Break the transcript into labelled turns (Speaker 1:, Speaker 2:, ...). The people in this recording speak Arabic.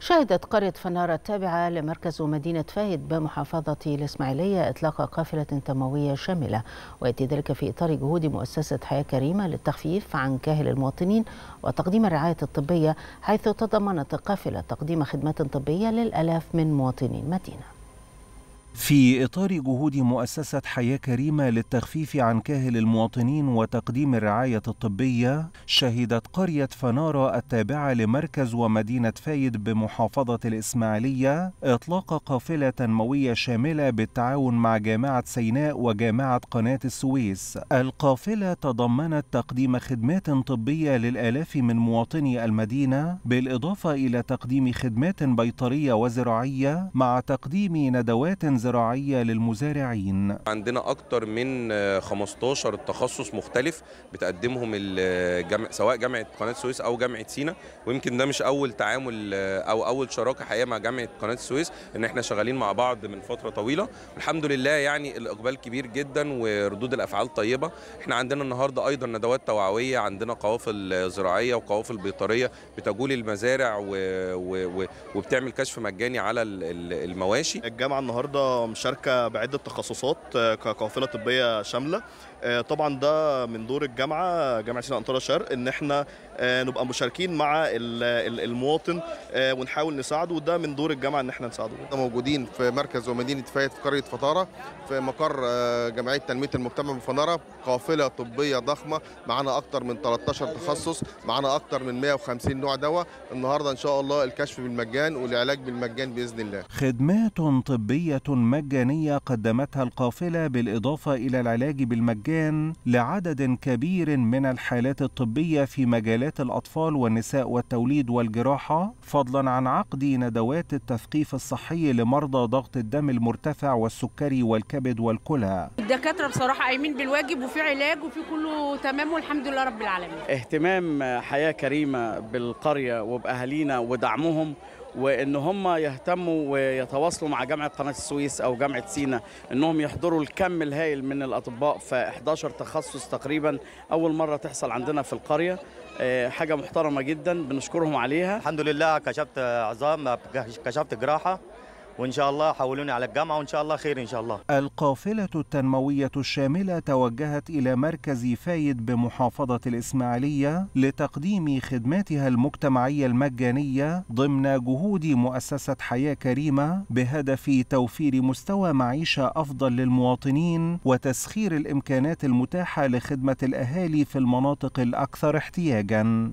Speaker 1: شهدت قرية فنارة التابعة لمركز مدينة فايد بمحافظة الإسماعيلية إطلاق قافلة تنموية شاملة ويأتي ذلك في إطار جهود مؤسسة حياة كريمة للتخفيف عن كاهل المواطنين وتقديم الرعاية الطبية حيث تضمنت القافلة تقديم خدمات طبية للألاف من مواطني المدينة
Speaker 2: في إطار جهود مؤسسة حياة كريمة للتخفيف عن كاهل المواطنين وتقديم الرعاية الطبية، شهدت قرية فنارة التابعة لمركز ومدينة فايد بمحافظة الإسماعيلية إطلاق قافلة تنموية شاملة بالتعاون مع جامعة سيناء وجامعة قناة السويس. القافلة تضمنت تقديم خدمات طبية للآلاف من مواطني المدينة، بالإضافة إلى تقديم خدمات بيطرية وزراعية مع تقديم ندوات زراعية للمزارعين
Speaker 3: عندنا أكتر من 15 تخصص مختلف بتقدمهم الجامع سواء جامعة قناة السويس أو جامعة سينا ويمكن ده مش أول تعامل أو أول شراكة حقيقة مع جامعة قناة السويس إن إحنا شغالين مع بعض من فترة طويلة الحمد لله يعني الإقبال كبير جدا وردود الأفعال طيبة إحنا عندنا النهاردة أيضا ندوات توعوية عندنا قوافل زراعية وقوافل بيطرية بتجول المزارع و... و... و... وبتعمل كشف مجاني على المواشي الجامعة النهاردة مشاركه بعده تخصصات آه، كقافله طبيه شامله آه، طبعا ده من دور الجامعه جامعه سينا انطره شرق ان احنا آه، نبقى مشاركين مع المواطن ونحاول نساعده وده من دور الجامعه ان احنا نساعده موجودين في مركز ومدينه فايت في قريه فطاره في مقر جمعيه تنميه المجتمع بفناره قافله طبيه ضخمه معانا اكتر من 13 تخصص معانا اكتر من 150 نوع دواء النهارده ان شاء الله الكشف بالمجان والعلاج بالمجان باذن الله
Speaker 2: خدمات طبيه مجانية قدمتها القافلة بالإضافة إلى العلاج بالمجان لعدد كبير من الحالات الطبية في مجالات الأطفال والنساء والتوليد والجراحة فضلا عن عقد ندوات التثقيف الصحي لمرضى ضغط الدم المرتفع والسكري والكبد والكلى
Speaker 1: الدكاترة بصراحة قايمين بالواجب وفي علاج وفي كله تمام والحمد لله رب العالمين
Speaker 4: اهتمام حياة كريمة بالقرية وبأهالينا ودعمهم وان هم يهتموا ويتواصلوا مع جامعه قناه السويس او جامعه سينا انهم يحضروا الكم الهائل من الاطباء ف 11 تخصص تقريبا اول مره تحصل عندنا في القريه آه، حاجه محترمه جدا بنشكرهم عليها الحمد لله كشفت عظام كشفت جراحه وإن شاء الله حولوني على الجامعة وإن شاء الله خير إن شاء الله
Speaker 2: القافلة التنموية الشاملة توجهت إلى مركز فايد بمحافظة الإسماعيلية لتقديم خدماتها المجتمعية المجانية ضمن جهود مؤسسة حياة كريمة بهدف توفير مستوى معيشة أفضل للمواطنين وتسخير الإمكانات المتاحة لخدمة الأهالي في المناطق الأكثر احتياجاً